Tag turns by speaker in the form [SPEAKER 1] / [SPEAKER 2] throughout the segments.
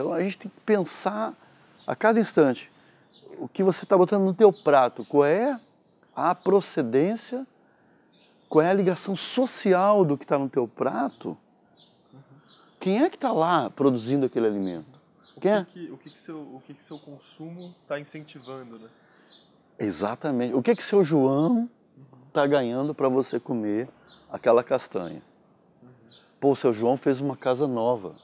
[SPEAKER 1] Então a gente tem que pensar a cada instante o que você está botando no teu prato, qual é a procedência, qual é a ligação social do que está no teu prato, quem é que está lá produzindo aquele alimento?
[SPEAKER 2] O quem é? que, é? que, o que, que seu, o que, que seu consumo está incentivando, né?
[SPEAKER 1] Exatamente. O que que seu João está ganhando para você comer aquela castanha? Uhum. Pô, seu João fez uma casa nova,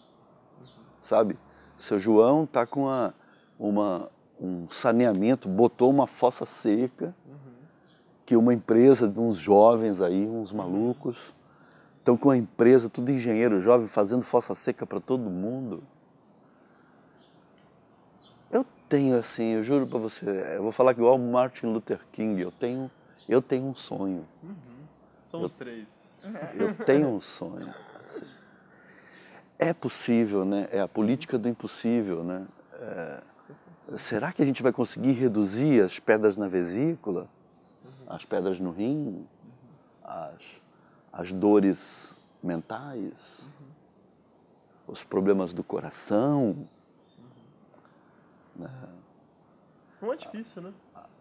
[SPEAKER 1] sabe? Seu João está com uma, uma, um saneamento, botou uma fossa seca uhum. que uma empresa de uns jovens aí, uns malucos, estão com a empresa, tudo engenheiro jovem, fazendo fossa seca para todo mundo. Eu tenho assim, eu juro para você, eu vou falar igual Martin Luther King, eu tenho, eu tenho um sonho. Uhum.
[SPEAKER 2] Somos eu, três. Eu tenho um
[SPEAKER 1] sonho. Assim é possível, né? É a política do impossível, né? É... será que a gente vai conseguir reduzir as pedras na vesícula, as pedras no rim, as, as dores mentais, os problemas do coração? Né?
[SPEAKER 2] Não é difícil, né?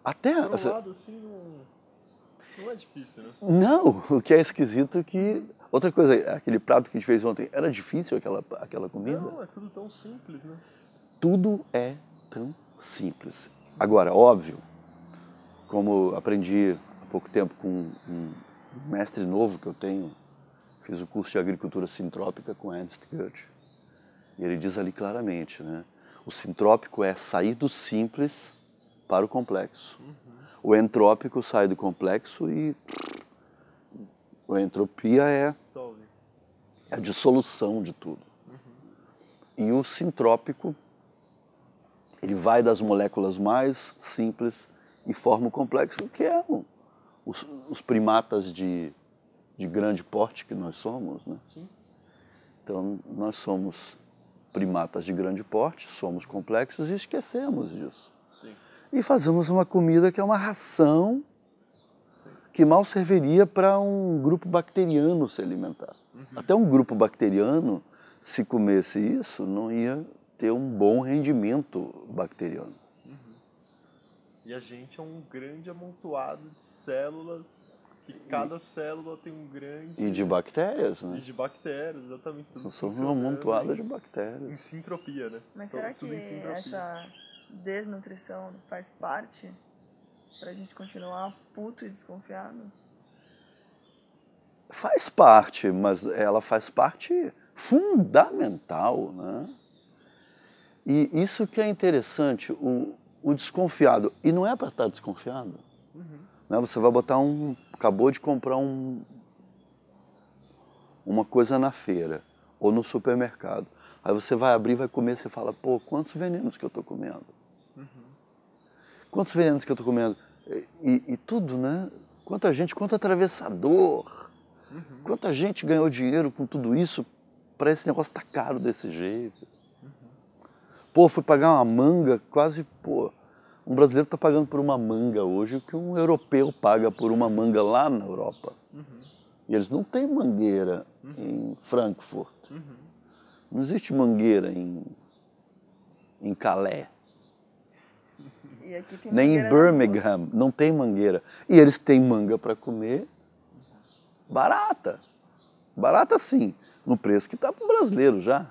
[SPEAKER 2] Até. Por um lado, assim, não não é difícil, né? Não,
[SPEAKER 1] o que é esquisito é que. Outra coisa, aquele prato que a gente fez ontem, era difícil aquela, aquela comida? Não,
[SPEAKER 2] é tudo tão simples, né?
[SPEAKER 1] Tudo é tão simples. Agora, óbvio, como aprendi há pouco tempo com um mestre novo que eu tenho, fiz o um curso de agricultura sintrópica com Ernst Goethe. E ele diz ali claramente, né? O sintrópico é sair do simples para o complexo. Uhum. O entrópico sai do complexo e a entropia é a dissolução de tudo. E o sintrópico, ele vai das moléculas mais simples e forma o complexo, que é o, os, os, primatas de, de grande porte que nós somos. Né? Sim. Então, nós somos primatas de grande porte, somos complexos e esquecemos disso e fazemos uma comida que é uma ração que mal serviria para um grupo bacteriano se alimentar. Uhum. Até um grupo bacteriano, se comesse isso, não ia ter um bom rendimento bacteriano. Uhum.
[SPEAKER 2] E a gente é um grande amontoado de células que cada célula tem um grande. E de bactérias, né? E de bactérias, exatamente. Tudo somos um amontoado de bactérias. Em sintropia, né? Mas então, será que essa
[SPEAKER 1] desnutrição faz parte para a gente continuar puto e desconfiado? Faz parte, mas ela faz parte fundamental, né? E isso que é interessante, o, o desconfiado, e não é para estar tá desconfiado. Uhum. Né? Você vai botar um. acabou de comprar um, uma coisa na feira ou no supermercado. Aí você vai abrir, vai comer, você fala, pô, quantos venenos que eu estou comendo? quantos venenos que eu estou comendo? E, e, tudo, né? Quanta gente, quanto atravessador, uhum. quanta gente ganhou dinheiro com tudo isso para esse negócio estar tá caro desse jeito. Uhum. Pô, fui pagar uma manga, quase, pô, um brasileiro está pagando por uma manga hoje o que um europeu paga por uma manga lá na Europa. Uhum. E eles não têm mangueira uhum. em Frankfurt. Uhum. Não existe mangueira em, em Calais. Nem em Birmingham não tem mangueira. E eles têm manga para comer barata. Barata sim, no preço que está para o brasileiro já.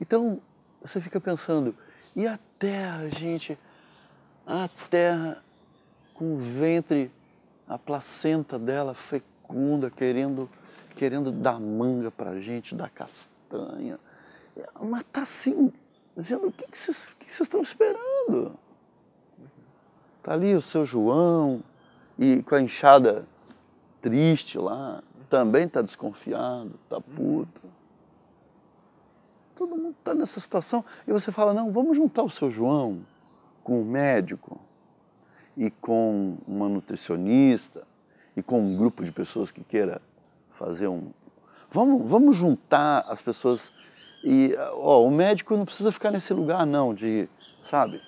[SPEAKER 1] Então, você fica pensando, e a terra, gente? A terra com o ventre, a placenta dela fecunda, querendo, querendo dar manga para gente, dar castanha. Mas está assim, dizendo, o que vocês estão esperando? Tá ali o seu João e com a enxada triste lá, também tá desconfiado, tá puto. Todo mundo tá nessa situação e você fala: "Não, vamos juntar o seu João com um médico e com uma nutricionista e com um grupo de pessoas que queira fazer um Vamos, vamos juntar as pessoas e ó, o médico não precisa ficar nesse lugar não de, sabe?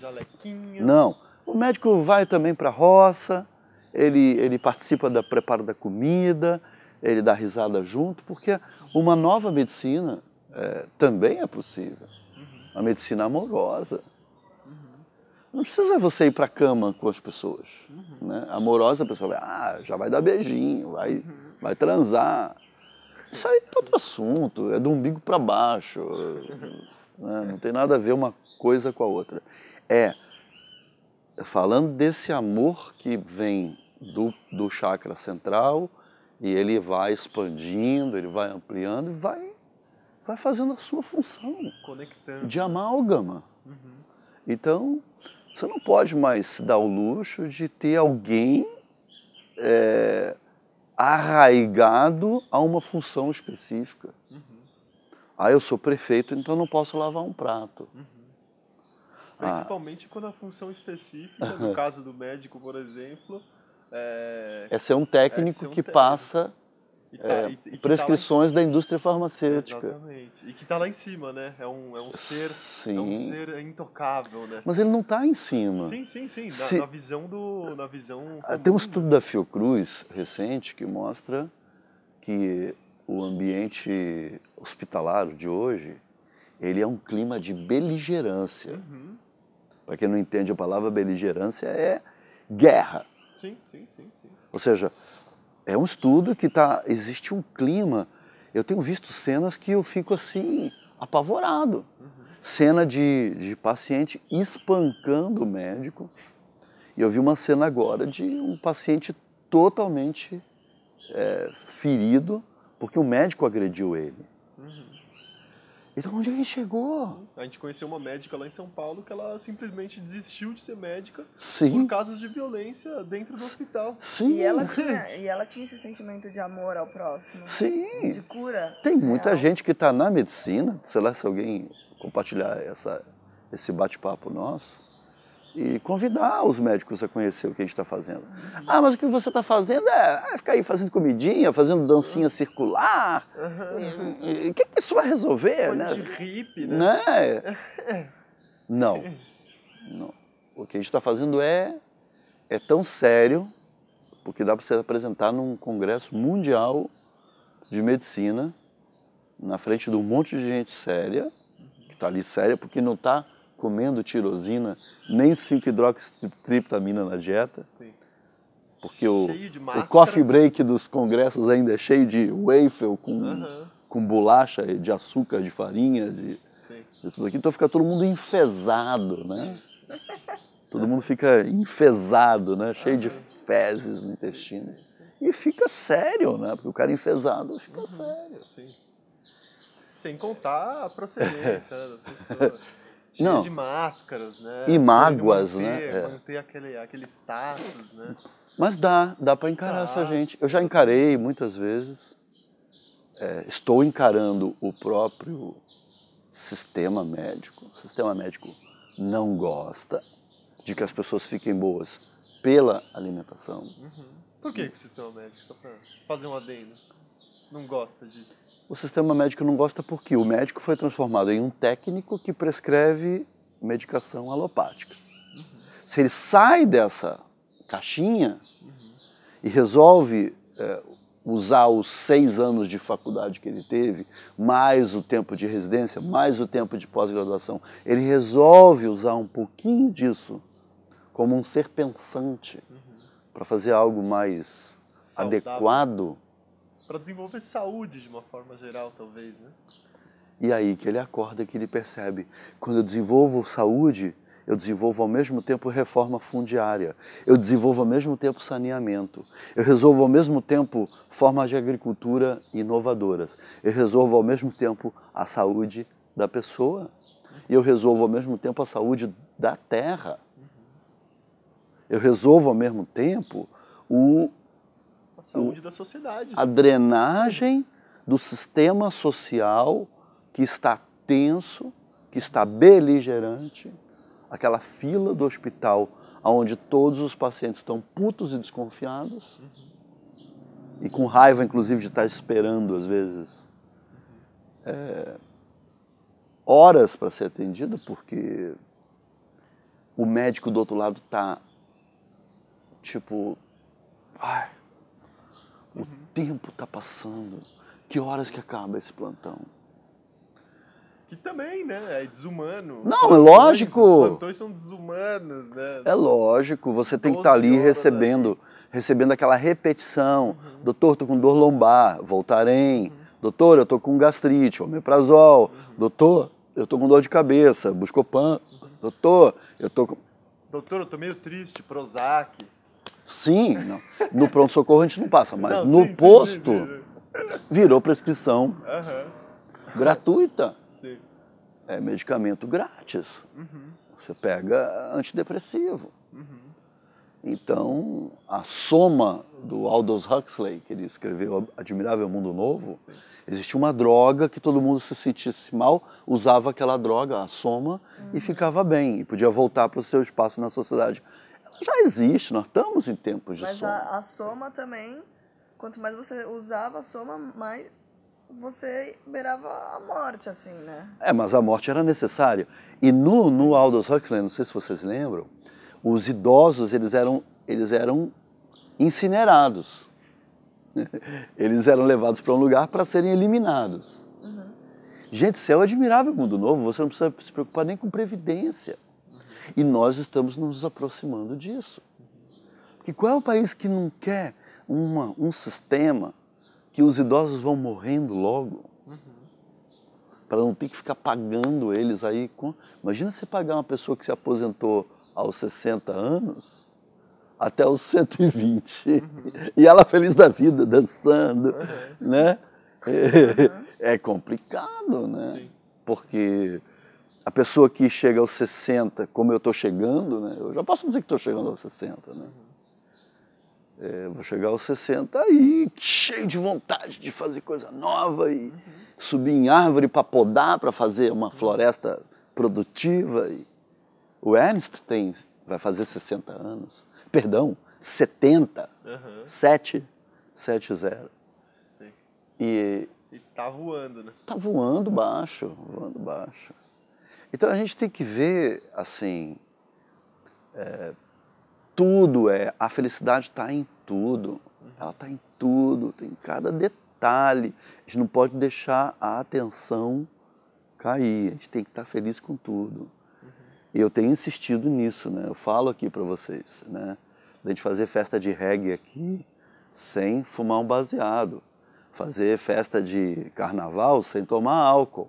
[SPEAKER 1] Jalequinho. Não. O médico vai também para a roça, ele, ele participa da preparo da comida, ele dá risada junto, porque uma nova medicina é, também é possível. Uhum. medicina amorosa. Uhum. Não precisa você ir para a cama com as pessoas. Uhum. Né? Amorosa, a pessoa vai, ah, já vai dar beijinho, vai, uhum. vai transar. Isso aí é outro assunto, é do umbigo para baixo. Né? Não tem nada a ver uma coisa com a outra é falando desse amor que vem do, do chakra central e ele vai expandindo, ele vai ampliando e vai, vai fazendo a sua função Conectando. de amálgama. Uhum. Então, você não pode mais se dar o luxo de ter alguém é, arraigado a uma função específica. Uhum. Ah, eu sou prefeito, então não posso lavar um prato. Uhum.
[SPEAKER 2] Principalmente ah. quando a função específica, no caso do médico, por exemplo, é, é ser um técnico é ser um que técnico.
[SPEAKER 1] passa tá, é, e, e tá prescrições tá da indústria farmacêutica.
[SPEAKER 2] Exatamente. E que está lá em cima, né? É um, é um ser, sim. é um ser intocável, né? Mas ele não está em
[SPEAKER 1] cima. Sim, sim, sim. Na, Se... na
[SPEAKER 2] visão do,
[SPEAKER 1] na visão. Ah, tem um estudo da Fiocruz recente que mostra que o ambiente hospitalar de hoje ele é um clima de beligerância. Uhum. Para quem não entende a palavra beligerância, é guerra.
[SPEAKER 2] Sim, sim, sim. sim.
[SPEAKER 1] Ou seja, é um estudo que tá, existe um clima. Eu tenho visto cenas que eu fico assim, apavorado. Uhum. Cena de, de paciente espancando o médico. E eu vi uma cena agora de um paciente totalmente é, ferido porque o médico agrediu ele. Uhum. Então onde a gente chegou?
[SPEAKER 2] A gente conheceu uma médica lá em São Paulo que ela simplesmente desistiu de ser médica Sim. por casos de violência dentro do hospital. Sim. E ela tinha, e ela tinha esse sentimento de amor ao próximo. Sim. De cura.
[SPEAKER 1] Tem muita gente que está na medicina, sei lá se alguém compartilhar essa, esse bate-papo nosso, e convidar os médicos a conhecer o que a gente está fazendo. Uhum. Ah, mas o que você está fazendo é, é, ficar aí fazendo comidinha, fazendo dancinha uhum. circular.
[SPEAKER 2] O uhum. que, que, isso vai resolver? né? de hippie, né? né?
[SPEAKER 1] Não. Não. O que a gente está fazendo é, é tão sério, porque dá para você apresentar num congresso mundial de medicina, na frente de um monte de gente séria, que está ali séria porque não está comendo tirosina, nem 5-hidroxitriptamina na dieta. Sim. Porque o, o, coffee break dos congressos ainda é cheio de wafer com, uhum. com bolacha de açúcar, de farinha, de, de tudo aqui. Então fica todo mundo enfesado, né? todo mundo fica enfesado, né? Cheio de fezes no intestino. E fica sério, né? Porque o cara enfesado
[SPEAKER 2] fica uhum. sério. Sim. Sem contar a procedência né, das pessoas. Cheio não. de máscaras, né? E mágoas, manter, né? É. Manter aquele, aquele status, né?
[SPEAKER 1] Mas dá, dá para encarar dá. essa gente. Eu já encarei muitas vezes. É, estou encarando o próprio sistema médico. O sistema médico não gosta de que as pessoas fiquem boas pela alimentação. Uhum.
[SPEAKER 2] Por que, que o sistema médico? Só para fazer um adendo não gosta disso?
[SPEAKER 1] O sistema médico não gosta porque o médico foi transformado em um técnico que prescreve medicação alopática. Uhum. Se ele sai dessa caixinha uhum. e resolve é, usar os seis anos de faculdade que ele teve, mais o tempo de residência, mais o tempo de pós-graduação, ele resolve usar um pouquinho disso como um ser pensante uhum. para fazer algo mais Saudável. adequado
[SPEAKER 2] para desenvolver saúde de uma forma geral, talvez, né?
[SPEAKER 1] E aí que ele acorda que ele percebe, quando eu desenvolvo saúde, eu desenvolvo ao mesmo tempo reforma fundiária, eu desenvolvo ao mesmo tempo saneamento, eu resolvo ao mesmo tempo formas de agricultura inovadoras, eu resolvo ao mesmo tempo a saúde da pessoa e eu resolvo ao mesmo tempo a saúde da terra. Eu resolvo ao mesmo tempo o, a saúde
[SPEAKER 2] da sociedade. A
[SPEAKER 1] drenagem do sistema social que está tenso, que está beligerante, aquela fila do hospital onde todos os pacientes estão putos e desconfiados, uhum. e com raiva, inclusive, de estar esperando, às vezes, é, horas para ser atendido, porque o médico do outro lado está, tipo, ai, tempo está passando? Que horas que acaba esse plantão?
[SPEAKER 2] Que também, né? É desumano. Não, é lógico. Os plantões são desumanos, né? É lógico,
[SPEAKER 1] você tem que estar tá ali né? recebendo, recebendo aquela repetição. Uhum. Doutor, tô com dor lombar, voltarei. Uhum. Doutor, eu tô com gastrite, omeprazol. Uhum. Doutor, eu tô com dor de cabeça, buscopan. Uhum. Doutor, eu tô com...
[SPEAKER 2] Doutor, eu tô meio triste, Prozac.
[SPEAKER 1] Sim, não. no pronto-socorro a gente não passa, mas não, no sim, posto sim, virou prescrição uhum. gratuita. É medicamento grátis. Uhum. Você pega antidepressivo. Uhum. Então, a soma do Aldous Huxley, que ele escreveu Admirável Mundo Novo, Sim. existia uma droga que todo mundo se sentisse mal, usava aquela droga, a soma, uhum. e hum. ficava bem, e podia voltar para o seu espaço na sociedade já existe, nós estamos em tempos de Mas soma. Mas a, soma também, quanto mais você usava a soma, mais, você beirava a morte, assim, né? É, mas a morte era necessária. E no, no Aldous Huxley, não sei se vocês lembram, os idosos, eles eram, eles eram incinerados. Eles eram levados para um lugar para serem eliminados. Uhum. Gente, céu é admirável mundo novo, você não precisa se preocupar nem com previdência. E nós estamos nos aproximando disso. Porque qual é o país que não quer uma, um sistema que os idosos vão morrendo logo? Para não ter que ficar pagando eles aí. Com... Imagina você pagar uma pessoa que se aposentou aos 60 anos até os 120. Uhum. E ela feliz da vida, dançando, uhum. né? É, é complicado, né? Sim. Porque a pessoa que chega aos 60, como eu estou chegando, né? eu já posso dizer que estou chegando aos 60, né? É, vou chegar aos 60 aí, cheio de vontade de fazer coisa nova e subir em árvore para podar, para fazer uma floresta produtiva. E... O Ernst tem, vai fazer 60 anos, perdão, 70, uhum. 7, 7, 0. Sim. E,
[SPEAKER 2] e tá voando, né? Tá voando
[SPEAKER 1] baixo, voando baixo. Então a gente tem que ver, assim, é, tudo é, a felicidade está em tudo, ela está em tudo, tem cada detalhe. A gente não pode deixar a atenção cair, a gente tem que estar tá feliz com tudo. E eu tenho insistido nisso, né? Eu falo aqui para vocês, né? Da gente fazer festa de reggae aqui sem fumar um baseado, fazer festa de carnaval sem tomar álcool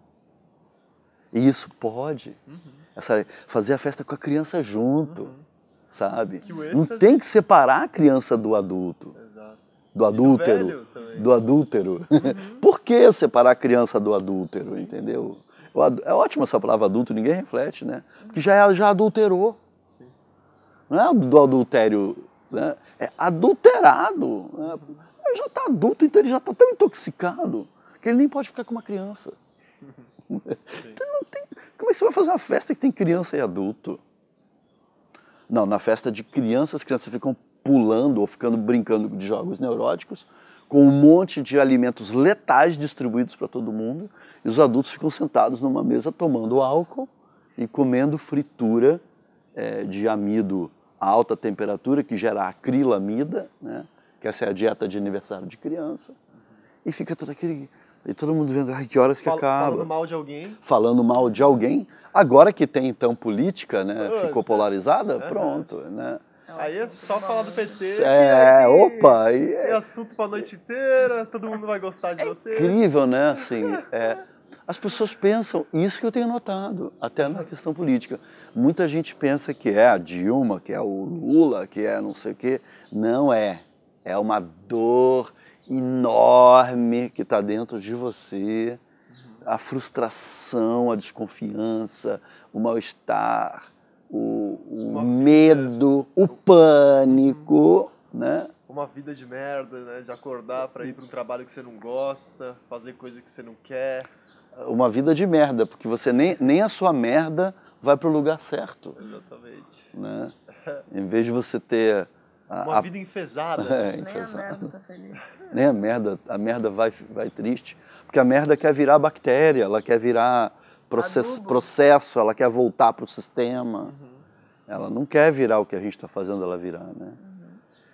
[SPEAKER 1] e isso pode. Uhum. Essa, fazer a festa com a criança junto, uhum. sabe? Êxtase... Não tem que separar a criança do adulto. Exato. Do adúltero. Do, do adúltero. Uhum. Por que separar a criança do adúltero, Sim. entendeu? É ótima essa palavra adulto, ninguém reflete, né? Porque já, já adulterou. Sim. Não é do adultério, né? é adulterado. Né? Ele já está adulto, então ele já está tão intoxicado que ele nem pode ficar com uma criança. Então tem, como é que você vai fazer uma festa que tem criança e adulto? Não, na festa de crianças, as crianças ficam pulando ou ficando brincando de jogos neuróticos, com um monte de alimentos letais distribuídos para todo mundo, e os adultos ficam sentados numa mesa tomando álcool e comendo fritura é, de amido a alta temperatura, que gera acrilamida, né? que essa é a dieta de aniversário de criança, e fica todo aquele e todo mundo vendo, ai, que horas que Fal acaba. Falando
[SPEAKER 2] mal de alguém.
[SPEAKER 1] Falando mal de alguém. Agora que tem, então, política, né? Ah, ficou é. polarizada, é, pronto, né?
[SPEAKER 2] Aí é só falar do PT. É, aí, opa! Aí é, é assunto pra noite inteira, todo mundo vai gostar de é você. Incrível,
[SPEAKER 1] né? Assim, é, as pessoas pensam, isso que eu tenho notado, até na questão política. Muita gente pensa que é a Dilma, que é o Lula, que é não sei o quê. Não é. É uma dor enorme que está dentro de você, a frustração, a desconfiança, o mal-estar, o, o medo, vida, o uhum. pânico, né?
[SPEAKER 2] Uma vida de merda, né? De acordar para ir para um trabalho que você não gosta, fazer coisa que você não quer.
[SPEAKER 1] Uma vida de merda, porque você nem, nem a sua merda vai para o lugar certo.
[SPEAKER 2] Exatamente. Né?
[SPEAKER 1] Em vez de você ter uma a, vida enfesada. Né? É, Nem a merda tá feliz. Nem a merda, a merda vai, vai triste. Porque a merda quer virar bactéria, ela quer virar process, processo, ela quer voltar para o sistema. Uhum. Ela não quer virar o que a gente está fazendo ela virar, né? Uhum.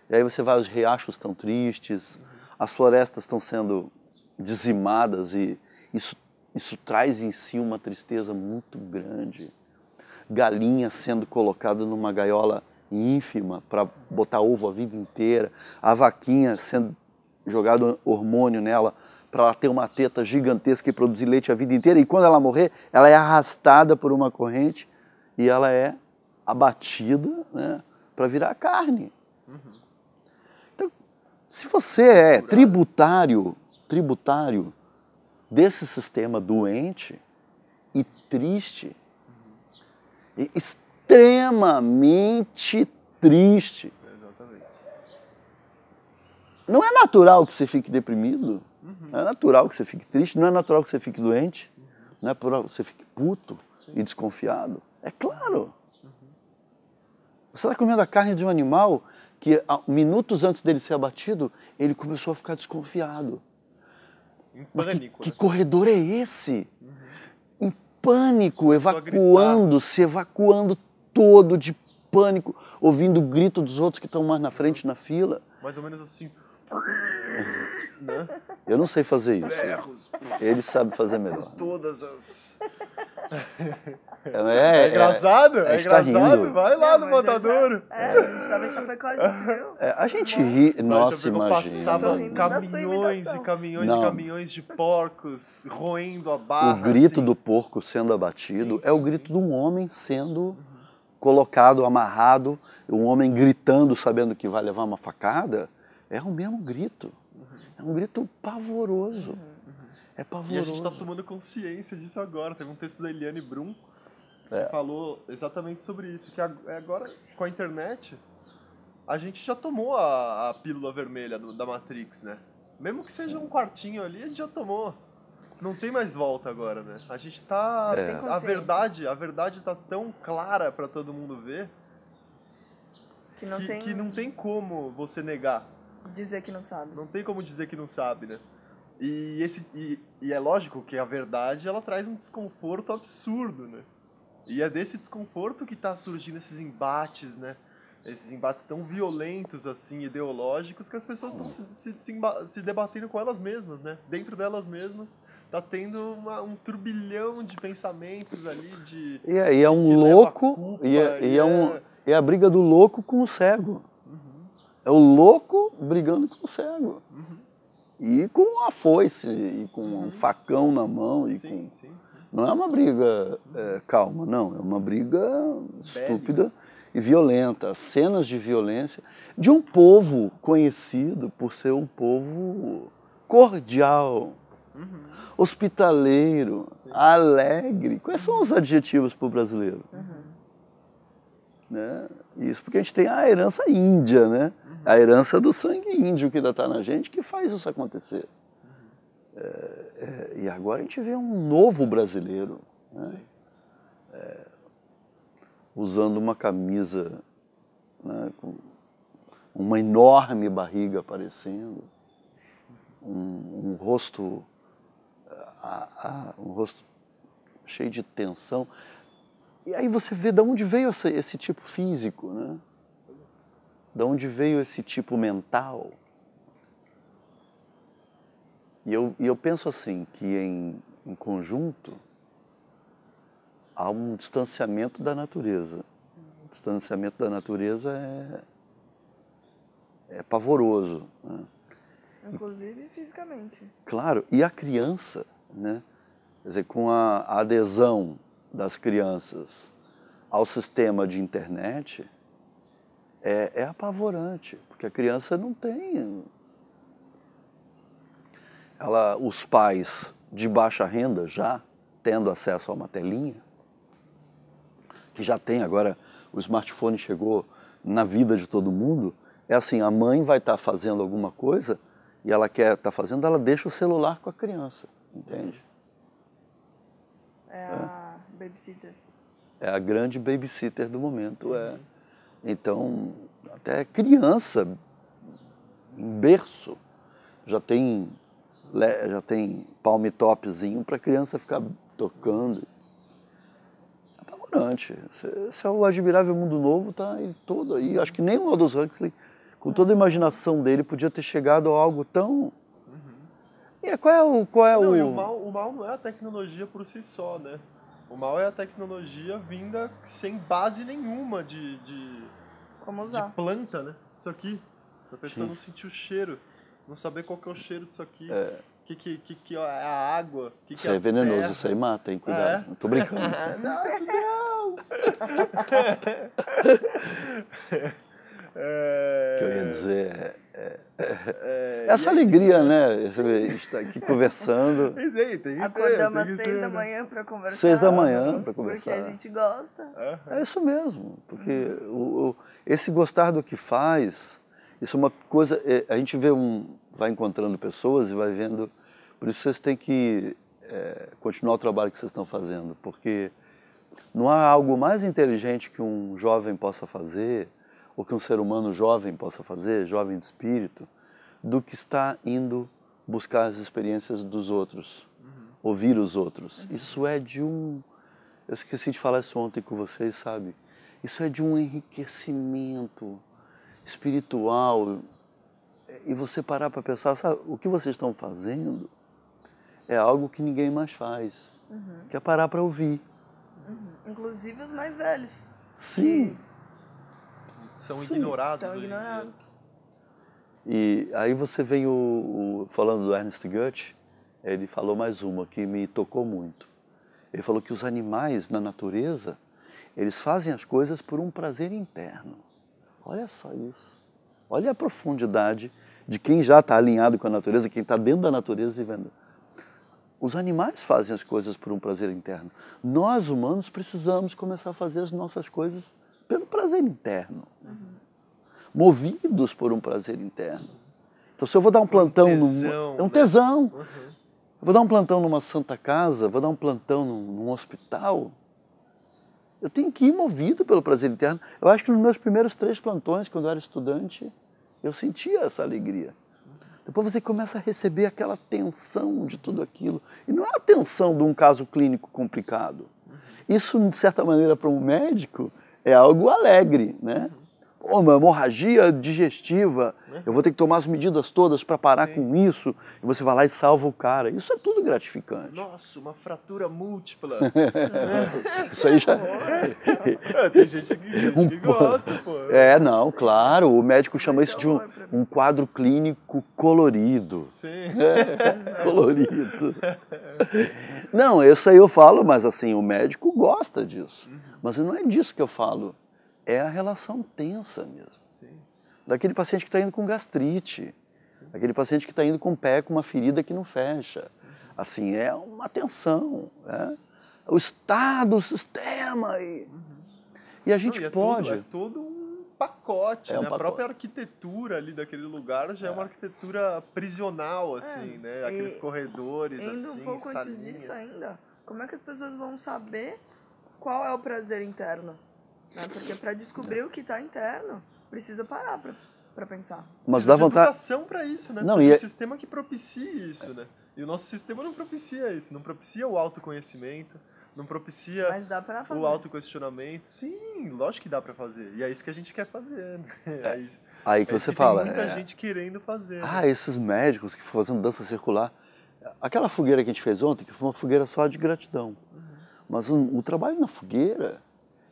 [SPEAKER 1] E aí você vai, os riachos estão tristes, uhum. as florestas estão sendo dizimadas e isso, isso traz em si uma tristeza muito grande. Galinha sendo colocada numa gaiola ínfima para botar ovo a vida inteira, a vaquinha sendo jogado hormônio nela para ela ter uma teta gigantesca e produzir leite a vida inteira. E quando ela morrer, ela é arrastada por uma corrente e ela é abatida né, para virar carne. Então, se você é tributário, tributário desse sistema doente e triste, uhum. e, extremamente triste. Exatamente. Não é natural que você fique deprimido, uhum. não é natural que você fique triste, não é natural que você fique doente, uhum. não é natural que você fique puto Sim. e desconfiado. É claro. Uhum. Você está comendo a carne de um animal que minutos antes dele ser abatido, ele começou a ficar desconfiado. Em pânico. Que, né? que corredor é esse? Uhum. Em pânico, evacuando, se evacuando todo de pânico, ouvindo o grito dos outros que estão mais na frente na fila. Mais ou
[SPEAKER 2] menos assim. Né?
[SPEAKER 1] Eu não sei fazer isso.
[SPEAKER 2] Ele sabe fazer melhor. Todas as.
[SPEAKER 1] É, é engraçado, é, é, é tá engraçado. Rindo.
[SPEAKER 2] Vai lá não, no é Matadouro. É, a gente tava em Chapecó, viu? É, a gente ri, nossa, imagina. caminhões e caminhões e caminhões de porcos roendo a barra. O grito assim.
[SPEAKER 1] do porco sendo abatido sim, sim, é o grito sim. de um homem sendo colocado, amarrado, um homem gritando sabendo que vai levar uma facada, é o mesmo grito. É um grito pavoroso. É pavoroso. E a gente está
[SPEAKER 2] tomando consciência disso agora. Teve um texto da Eliane Brum que é. falou exatamente sobre isso. Que agora, com a internet, a gente já tomou a, a pílula vermelha do, da Matrix, né? Mesmo que seja um quartinho ali, a gente já tomou não tem mais volta agora, né? A gente tá. É. A verdade, a verdade tá tão clara para todo mundo ver.
[SPEAKER 1] Que não, que, tem... que não
[SPEAKER 2] tem como você negar. Dizer que não sabe. Não tem como dizer que não sabe, né? E, esse, e, e é lógico que a verdade ela traz um desconforto absurdo, né? E é desse desconforto que tá surgindo esses embates, né? esses embates tão violentos, assim, ideológicos, que as pessoas estão se, se, se, se, debatendo com elas mesmas, né? Dentro delas mesmas, tá tendo uma, um turbilhão de pensamentos ali, de... E é, e
[SPEAKER 1] é um louco, culpa, e, é, e, é, é, um, é a briga do louco com o cego. Uhum. É o louco brigando com o cego. Uhum. E com uma foice, e com uhum. um facão na mão, e sim, com... Sim. Não é uma briga é, calma, não. É uma briga Bélica. estúpida e violenta, cenas de violência de um povo conhecido por ser um povo cordial, uhum. hospitaleiro, Sim. alegre. Quais são os adjetivos para o brasileiro? Uhum. Né? Isso porque a gente tem a herança índia, né? Uhum. A herança do sangue índio que ainda está na gente que faz isso acontecer. Uhum. É, é, e agora a gente vê um novo brasileiro. Né? É, usando uma camisa né, com uma enorme barriga aparecendo, um, um rosto a, a, um rosto cheio de tensão. E aí você vê de onde veio essa, esse tipo físico, né? De onde veio esse tipo mental. E eu, e eu penso assim, que em, em conjunto, há um distanciamento da natureza. O distanciamento da natureza é, é pavoroso. Né? Inclusive fisicamente. Claro, e a criança, né? Quer dizer, com a adesão das crianças ao sistema de internet, é, é apavorante, porque a criança não tem. Ela, os pais de baixa renda já tendo acesso a uma telinha, que já tem agora, o smartphone chegou na vida de todo mundo, é assim, a mãe vai estar tá fazendo alguma coisa e ela quer estar tá fazendo, ela deixa o celular com a criança, entende? É a é. babysitter. É a grande babysitter do momento, é. Então, até criança em berço já tem já tem palm topzinho para criança ficar tocando procurante. Esse é o admirável mundo novo, tá aí todo aí. Acho que nem o Aldous Huxley, com toda a imaginação dele, podia ter chegado a algo tão uhum. e é, qual é o. Qual é não, o... O, mal,
[SPEAKER 2] o mal não é a tecnologia por si só, né? O mal é a tecnologia vinda sem base nenhuma de. de Como usar? De planta, né? Isso aqui. A pessoa Sim. não sentir o cheiro. Não saber qual que é o cheiro disso aqui. É que, que, que, que é a água. Que isso que é, é venenoso, terra. isso aí mata, hein? Cuidado. É? tô brincando. Nossa, não! É. O que eu ia dizer é, é,
[SPEAKER 1] é essa alegria, né? Estar tá aqui conversando. Acordamos às seis da manhã para conversar. Seis da manhã né? para conversar. Porque a gente gosta. É isso mesmo. Porque o, o, esse gostar do que faz isso é uma coisa, é, a gente vê um, vai encontrando pessoas e vai vendo, por isso vocês têm que é, continuar o trabalho que vocês estão fazendo, porque não há algo mais inteligente que um jovem possa fazer, ou que um ser humano jovem possa fazer, jovem de espírito, do que está indo buscar as experiências dos outros, uhum. ouvir os outros. Uhum. Isso é de um. Eu esqueci de falar isso ontem com vocês, sabe? Isso é de um enriquecimento espiritual, e você parar para pensar, sabe, o que vocês estão fazendo é algo que ninguém mais faz, uhum. que é parar para ouvir. Uhum. Inclusive os mais velhos. Sim.
[SPEAKER 2] Que... São Sim. ignorados. São
[SPEAKER 1] ignorados. E aí você vem o, o, falando do Ernest Goethe, ele falou mais uma que me tocou muito. Ele falou que os animais na natureza, eles fazem as coisas por um prazer interno. Olha só isso. Olha a profundidade de quem já está alinhado com a natureza, quem está dentro da natureza e vendo. Os animais fazem as coisas por um prazer interno. Nós, humanos, precisamos começar a fazer as nossas coisas pelo prazer interno. Uhum. Movidos por um prazer interno. Então, se eu vou dar um plantão... Um tesão, É um né? tesão. Né? Uhum. Eu vou dar um plantão numa santa casa, vou dar um plantão num, num hospital, eu tenho que ir movido pelo prazer interno. Eu acho que nos meus primeiros três plantões, quando eu era estudante, eu sentia essa alegria. Depois você começa a receber aquela tensão de tudo aquilo. E não é a tensão de um caso clínico complicado. Isso, de certa maneira, para um médico, é algo alegre, né? Pô, uma hemorragia digestiva, né? eu vou ter que tomar as medidas todas para parar Sim. com isso. E você vai lá e salva o cara. Isso é tudo gratificante.
[SPEAKER 2] Nossa, uma fratura múltipla. É. Isso aí já. É, tem gente que, um... gosta, pô. É,
[SPEAKER 1] não, claro. O médico chama isso é de um, um quadro clínico colorido. Sim. É, colorido. Não, isso aí eu falo, mas assim, o médico gosta disso. Uhum. Mas não é disso que eu falo. É a relação tensa mesmo. Daquele paciente que está indo com gastrite. Aquele paciente que está indo com o pé com uma ferida que não fecha. Assim, é uma tensão. Né? O Estado, o sistema. E, uhum. e a gente Não, e é pode. É tudo, é
[SPEAKER 2] todo um pacote, é um né? Pacote. A própria arquitetura ali daquele lugar já é, é uma arquitetura prisional, assim, é. né? Aqueles e, corredores, indo assim, um pouco antes disso
[SPEAKER 1] ainda, como é que as pessoas vão saber qual é o prazer interno?
[SPEAKER 2] Né? Porque para descobrir é. o que está interno, precisa parar para pensar. Mas é, dá vontade. para isso, né? Não, e... um é... sistema que propicia isso, né? E o nosso sistema não propicia isso, não propicia o autoconhecimento, não propicia Mas dá pra fazer. o autoquestionamento. Sim, lógico que dá para fazer. E é isso que a gente quer fazer. Né? É, é isso, Aí que é você que fala. Tem muita é... gente querendo fazer. Né?
[SPEAKER 1] Ah, né? esses médicos que fazendo dança circular. Aquela fogueira que a gente fez ontem, que foi uma fogueira só de gratidão. Uhum. Mas o, o trabalho na fogueira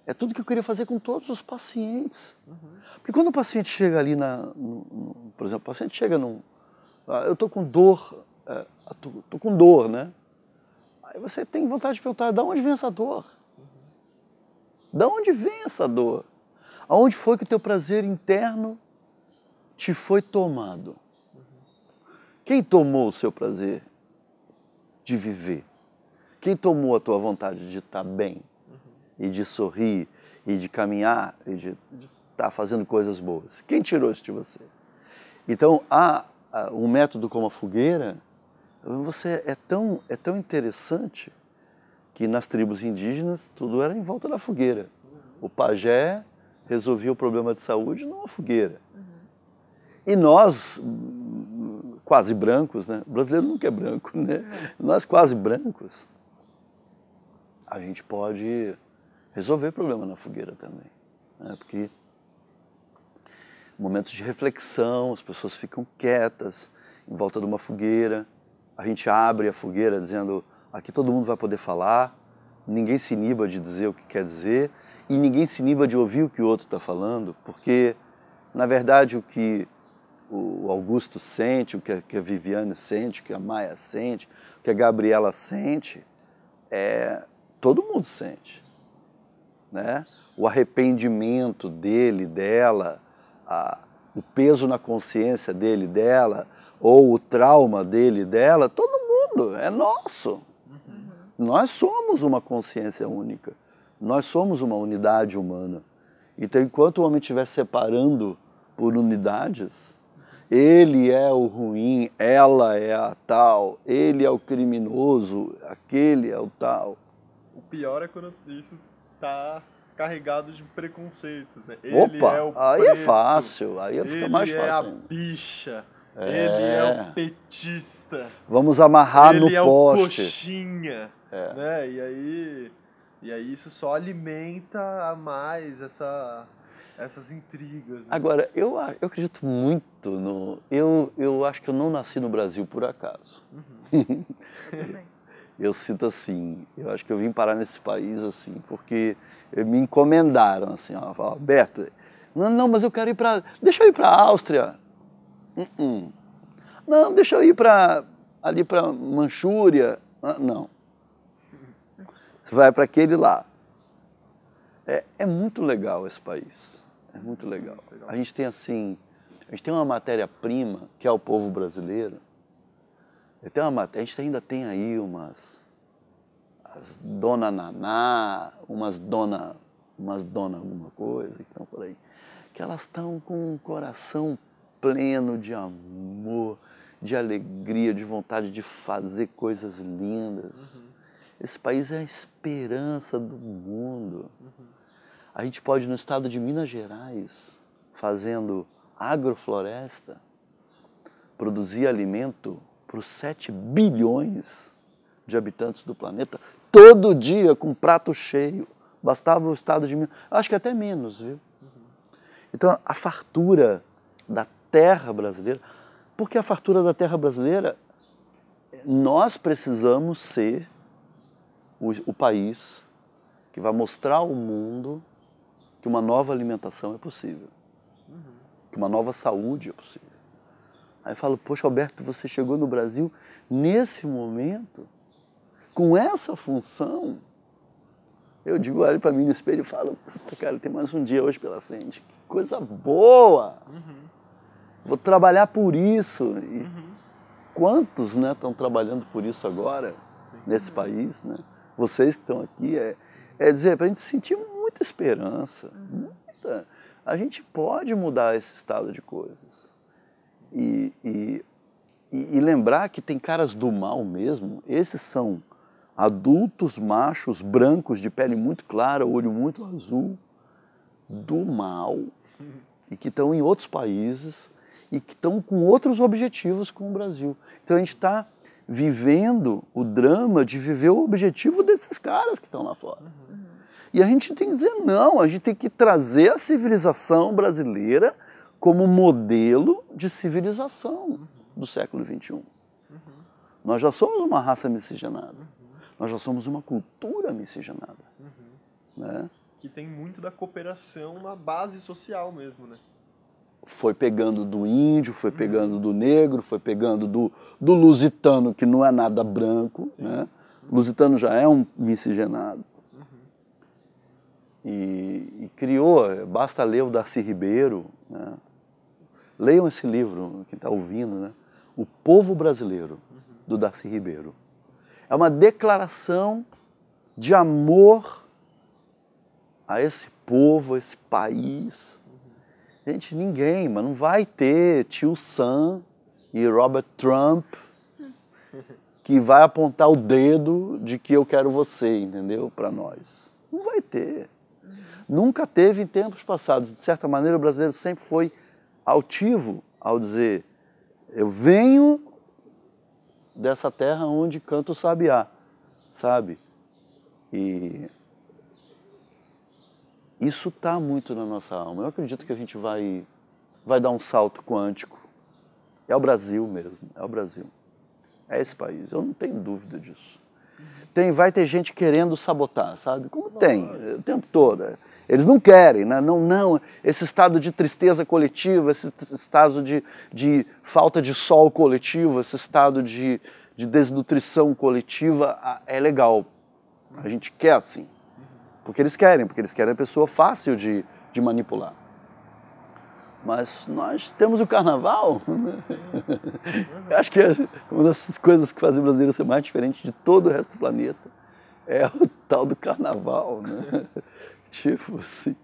[SPEAKER 1] é tudo que eu queria fazer com todos os pacientes. Uhum. Porque quando o paciente chega ali, na, no, no, por exemplo, o paciente chega num. Ah, eu estou com dor, é, tô, tô, com dor, né? Aí você tem vontade de perguntar: da onde vem essa dor? Uhum. Da onde vem essa dor? Aonde foi que o teu prazer interno te foi tomado? Uhum. Quem tomou o seu prazer de viver? Quem tomou a tua vontade de estar tá bem? e de sorrir e de caminhar e de estar tá fazendo coisas boas. Quem tirou isso de você? Então, há um método como a fogueira, você é tão, é tão interessante que nas tribos indígenas tudo era em volta da fogueira. O pajé resolvia o problema de saúde numa fogueira. E nós, quase brancos, né? O brasileiro nunca é branco, né? É. Nós quase brancos, a gente pode resolver problema na fogueira também. Né? Porque momentos de reflexão, as pessoas ficam quietas em volta de uma fogueira, a gente abre a fogueira dizendo aqui todo mundo vai poder falar, ninguém se iniba de dizer o que quer dizer e ninguém se iniba de ouvir o que o outro está falando, porque na verdade o que o Augusto sente, o que a Viviane sente, o que a Maia sente, o que a Gabriela sente, é, todo mundo sente né? o arrependimento dele, dela, a, o peso na consciência dele, dela, ou o trauma dele, dela, todo mundo é nosso. Uhum. Nós somos uma consciência única, nós somos uma unidade humana. Então, enquanto o homem estiver separando por unidades, ele é o ruim, ela é a tal, ele é o criminoso, aquele é o tal.
[SPEAKER 2] O pior é quando isso tá carregado de preconceitos, né? Ele Opa, é o aí é preto, é fácil, aí fica mais fácil. Ele é a bicha, é. ele é o petista. Vamos amarrar no é poste. Ele é o coxinha, é. né? E aí, e aí isso só alimenta a mais essa essas intrigas. Né? Agora,
[SPEAKER 1] eu, eu acredito muito no. Eu, eu acho que eu não nasci no Brasil por acaso. Uhum. eu também eu sinto assim, eu acho que eu vim parar nesse país assim, porque me encomendaram assim, ó, falaram, Beto, não, não, mas eu quero ir para, deixa eu ir para a Áustria, uh -uh. não, deixa eu ir para ali para Manchúria, ah, não, você vai para aquele lá. É, é muito legal esse país, é muito legal. A gente tem assim, a gente tem uma matéria prima que é o povo brasileiro tem então, uma, a gente ainda tem aí umas as dona Naná, umas dona, umas dona alguma coisa, então por aí, que elas estão com um coração pleno de amor, de alegria, de vontade de fazer coisas lindas. Uhum. Esse país é a esperança do mundo. Uhum. A gente pode, no estado de Minas Gerais, fazendo agrofloresta, produzir alimento para os 7 bilhões de habitantes do planeta, todo dia com um prato cheio. Bastava o estado de Minas, acho que até menos, viu? Então, a fartura da terra brasileira, porque a fartura da terra brasileira, nós precisamos ser o, o país que vai mostrar ao mundo que uma nova alimentação é possível, que uma nova saúde é possível. Aí eu falo, poxa, Alberto, você chegou no Brasil nesse momento, com essa função. Eu digo, olho para mim no espelho e falo, puta, cara, tem mais um dia hoje pela frente. Que coisa boa! Uhum. Vou trabalhar por isso. E uhum. quantos estão né, trabalhando por isso agora, Sim. nesse país, né? Vocês que estão aqui, é, é dizer, para a gente sentir muita esperança, uhum. muita. A gente pode mudar esse estado de coisas e, e, e, lembrar que tem caras do mal mesmo, esses são adultos machos brancos de pele muito clara, olho muito azul, do mal, e que estão em outros países e que estão com outros objetivos com o Brasil. Então a gente está vivendo o drama de viver o objetivo desses caras que estão lá fora. E a gente tem que dizer não, a gente tem que trazer a civilização brasileira como modelo de civilização do século XXI. Uhum. Nós já somos uma raça miscigenada. Uhum. Nós já somos uma cultura miscigenada. Né?
[SPEAKER 2] Que tem muito da cooperação na base social mesmo, né?
[SPEAKER 1] Foi pegando do índio, foi uhum. pegando do negro, foi pegando do, do lusitano, que não é nada branco. Né? Lusitano já é um miscigenado. Uhum. E, e, criou, basta ler o Darcy Ribeiro, né? Leiam esse livro, quem está ouvindo, né? O Povo Brasileiro, do Darcy Ribeiro. É uma declaração de amor a esse povo, a esse país. Gente, ninguém, mas não vai ter tio Sam e Robert Trump que vai apontar o dedo de que eu quero você, entendeu? Para nós. Não vai ter. Nunca teve em tempos passados. De certa maneira, o brasileiro sempre foi altivo ao dizer: eu venho dessa terra onde canta o sabiá, sabe? E isso está muito na nossa alma. Eu acredito que a gente vai, vai dar um salto quântico. É o Brasil mesmo, é o Brasil. É esse país, eu não tenho dúvida disso tem, vai ter gente querendo sabotar, sabe? Como tem, é. o tempo todo. Eles não querem, né? não, não, esse estado de tristeza coletiva, esse estado de, de falta de sol coletivo, esse estado de, de desnutrição coletiva é legal. A gente quer assim. Porque eles querem, porque eles querem a pessoa fácil de, de manipular. Mas nós temos o carnaval. Eu acho que é uma das coisas que faz o brasileiro ser mais diferente de todo o resto do planeta é o tal do carnaval, né? tipo assim.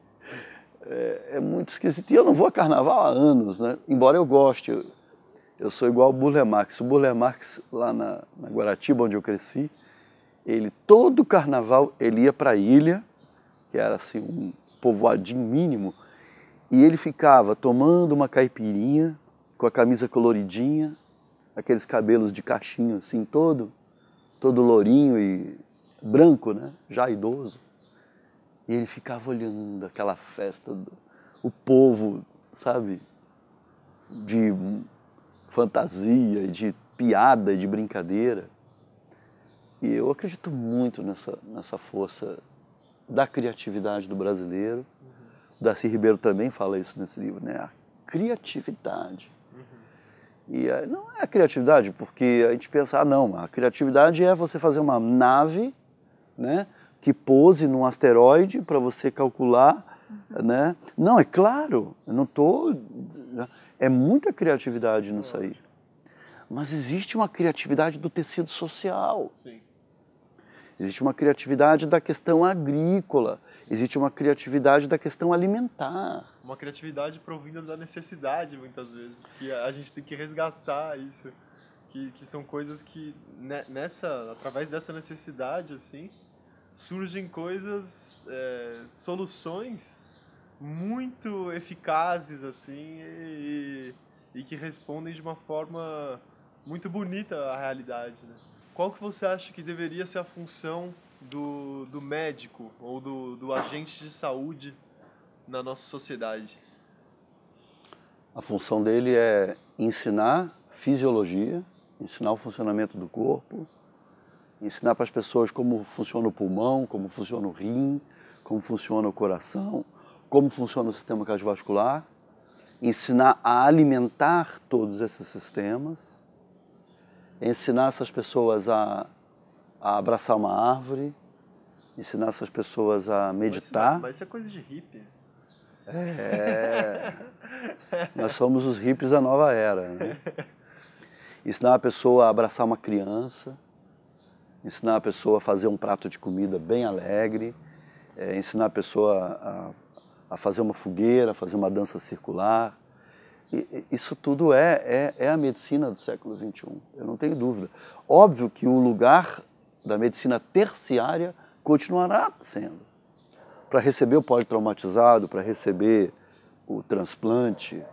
[SPEAKER 1] É, é, muito esquisito. E eu não vou a carnaval há anos, né? Embora eu goste. Eu, eu sou igual o Burle Marx. O Burle Marx, lá na, na Guaratiba, onde eu cresci, ele todo carnaval ele ia para a ilha, que era assim um povoadinho mínimo, e ele ficava tomando uma caipirinha, com a camisa coloridinha, aqueles cabelos de cachimbo assim todo, todo lourinho e branco, né? Já idoso. E ele ficava olhando aquela festa, do, o povo, sabe? De fantasia, de piada, de brincadeira. E eu acredito muito nessa, nessa força da criatividade do brasileiro Darcy Ribeiro também fala isso nesse livro, né? A criatividade. Uhum. E a, eh, não é a criatividade, porque a gente pensa, ah, não, a criatividade é você fazer uma nave, né? Que pose num asteroide para você calcular, uhum. né? Não, é claro, eu não tô... É muita criatividade nisso aí. Mas existe uma criatividade do tecido social. Sim existe uma criatividade da questão agrícola, existe uma criatividade da questão alimentar.
[SPEAKER 2] Uma criatividade provinda da necessidade, muitas vezes, que a gente tem que resgatar isso. Que, que são coisas que, né, nessa, através dessa necessidade, assim, surgem coisas, é, soluções muito eficazes, assim, e, e que respondem de uma forma muito bonita à realidade, né? qual que você acha que deveria ser a função do, do médico ou do, do agente de saúde na nossa sociedade?
[SPEAKER 1] A função dele é ensinar fisiologia, ensinar o funcionamento do corpo, ensinar para as pessoas como funciona o pulmão, como funciona o rim, como funciona o coração, como funciona o sistema cardiovascular, ensinar a alimentar todos esses sistemas ensinar essas pessoas a, a abraçar uma árvore, ensinar essas pessoas a meditar. É,
[SPEAKER 2] mas isso é coisa de hippie. É. Nós
[SPEAKER 1] somos os hippies da nova era. Né? Ensinar a pessoa a abraçar uma criança, ensinar a pessoa a fazer um prato de comida bem alegre, é, ensinar a pessoa a, a fazer uma fogueira, fazer uma dança circular, isso tudo é, é, é a medicina do século XXI, eu não tenho dúvida. Óbvio que o lugar da medicina terciária continuará sendo. Para receber o politraumatizado, para receber o transplante,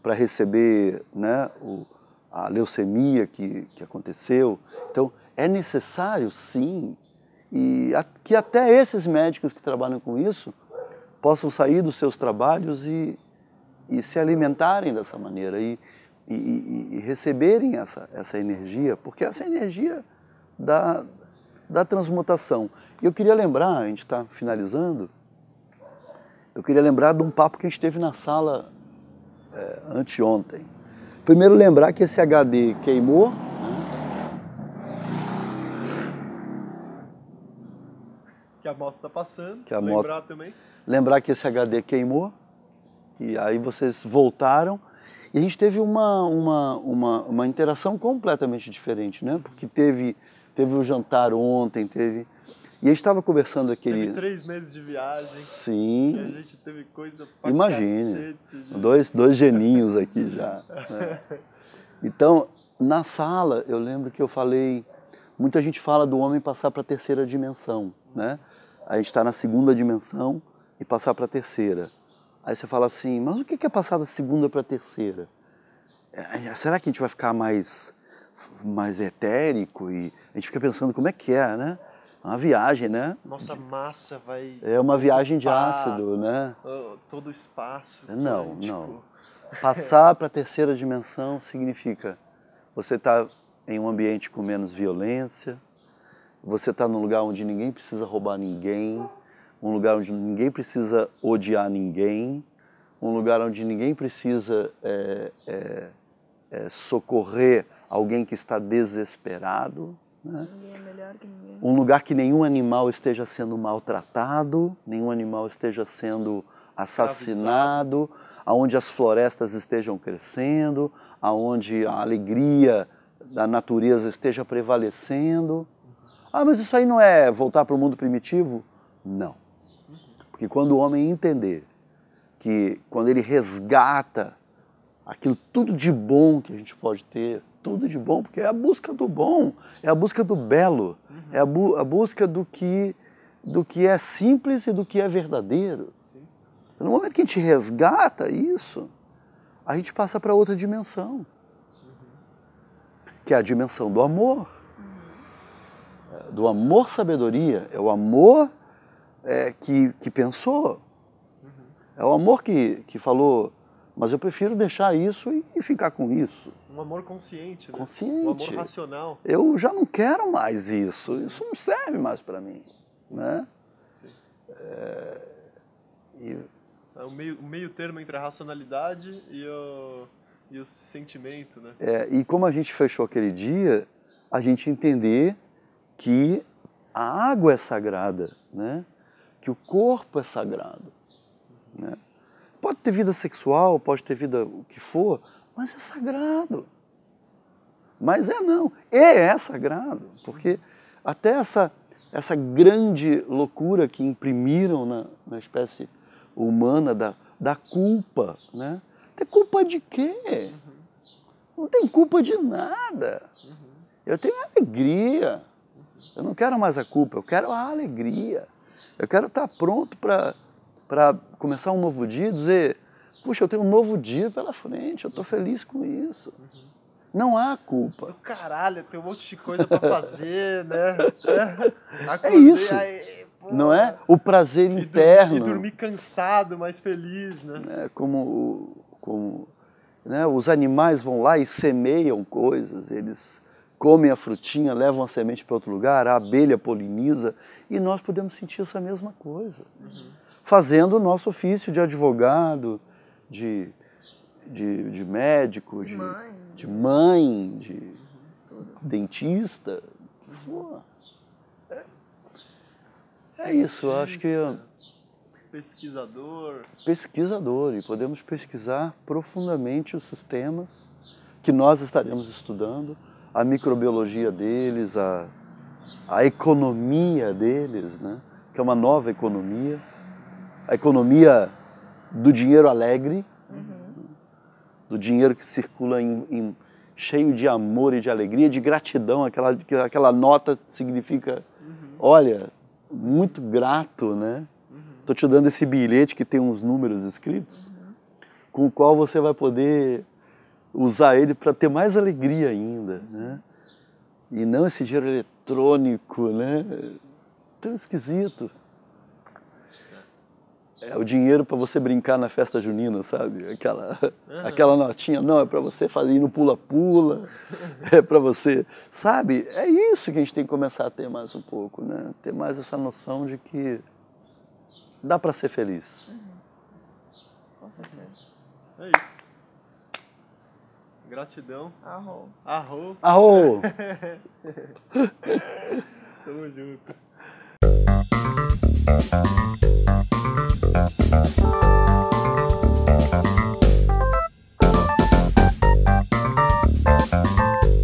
[SPEAKER 1] para receber né, o, a leucemia que, que aconteceu. Então, é necessário, sim, e a, que até esses médicos que trabalham com isso possam sair dos seus trabalhos e, e se alimentarem dessa maneira e, e, e receberem essa, essa energia, porque essa é energia da, da transmutação. E eu queria lembrar, a gente está finalizando, eu queria lembrar de um papo que a gente teve na sala é, anteontem. Primeiro lembrar que esse HD queimou. Né?
[SPEAKER 2] Que a moto está passando. Que a moto... Lembrar também.
[SPEAKER 1] Lembrar que esse HD queimou. E aí vocês voltaram e a gente teve uma, uma, uma, uma interação completamente diferente, né? Porque teve teve o um jantar ontem, teve e a gente estava conversando aquele. Teve
[SPEAKER 2] três meses de viagem. Sim. a gente teve coisa pra Imagine. Cacete,
[SPEAKER 1] dois, dois geninhos aqui
[SPEAKER 2] já. Né?
[SPEAKER 1] Então, na sala, eu lembro que eu falei. Muita gente fala do homem passar para a terceira dimensão, né? A gente está na segunda dimensão e passar para a terceira. Aí você fala assim, mas o que é passar da segunda para a terceira? É, é, será que a gente vai ficar mais, mais etérico? E a gente fica pensando como é que é, né? É uma viagem, né?
[SPEAKER 2] Nossa massa vai. É uma viagem de ácido, né? Todo o espaço. Não,
[SPEAKER 1] né? não. Tipo passar para a terceira dimensão significa você está em um ambiente com menos violência, você está num lugar onde ninguém precisa roubar ninguém um lugar onde ninguém precisa odiar ninguém, um lugar onde ninguém precisa é, é, é, socorrer alguém que está desesperado. Né? É um lugar que nenhum animal esteja sendo maltratado, nenhum animal esteja sendo assassinado, aonde as florestas estejam crescendo, aonde a alegria da natureza esteja prevalecendo. Ah, mas isso aí não é voltar para o mundo primitivo? Não que quando o homem entender que quando ele resgata aquilo tudo de bom que a gente pode ter, tudo de bom, porque é a busca do bom, é a busca do belo, uhum. é a, bu a, busca do que, do que é simples e do que é verdadeiro. Sim. No momento que a gente resgata isso, a gente passa para outra dimensão, uhum. que é a dimensão do amor. Uhum. Do amor-sabedoria, é o amor é, que, que pensou. É o amor que, que falou, mas eu prefiro deixar isso e ficar com isso.
[SPEAKER 2] Um amor consciente, né? Consciente. Um amor racional.
[SPEAKER 1] Eu já não quero mais isso, isso não serve mais para mim, Sim. né? Sim. É... E...
[SPEAKER 2] É o meio, o meio termo entre a racionalidade e o, e o sentimento, né? É,
[SPEAKER 1] e como a gente fechou aquele dia, a gente entender que a água é sagrada, né? que o corpo é sagrado. Né? Pode ter vida sexual, pode ter vida o que for, mas é sagrado. Mas é não, e é sagrado, porque até essa, essa grande loucura que imprimiram na, na espécie humana da, da culpa, né? Tem culpa de quê? Não tem culpa de nada. Eu tenho alegria. Eu não quero mais a culpa, eu quero a alegria. Eu quero estar pronto para começar um novo dia e dizer: puxa, eu tenho um novo dia pela frente, eu estou feliz com isso. Uhum. Não há culpa.
[SPEAKER 2] Caralho, tem um monte de coisa para fazer, né? É, Acordei, é isso. Aí,
[SPEAKER 1] não é? O prazer e interno. Dormir, e dormir
[SPEAKER 2] cansado, mas feliz, né? É,
[SPEAKER 1] como como né? os animais vão lá e semeiam coisas, eles comem a frutinha, levam a semente para outro lugar, a abelha poliniza e nós podemos sentir essa mesma coisa. Uhum. Fazendo o nosso ofício de advogado, de, de, de médico, de mãe, de, mãe, de uhum. dentista,
[SPEAKER 2] uhum. É,
[SPEAKER 1] é isso, acho que.
[SPEAKER 2] Pesquisador.
[SPEAKER 1] Pesquisador, e podemos pesquisar profundamente os sistemas que nós estaremos estudando a microbiologia deles, a, a economia deles, né? que é uma nova economia, a economia do dinheiro alegre, uhum. do dinheiro que circula em, em, cheio de amor e de alegria, de gratidão, aquela, aquela nota significa, uhum. olha, muito grato, né? Estou uhum. te dando esse bilhete que tem uns números escritos, uhum. com o qual você vai poder usar ele para ter mais alegria ainda, né? E não esse dinheiro eletrônico, né? Tão esquisito. É o dinheiro para você brincar na festa junina, sabe? Aquela, uhum. aquela notinha, não, é para você fazer ir no pula-pula, é para você, sabe? É isso que a gente tem que começar a ter mais um pouco, né? Ter mais essa noção de que dá para ser feliz. Uhum.
[SPEAKER 2] Com certeza. É isso. Gratidão. Arro. Arro. Arro. Tamo junto.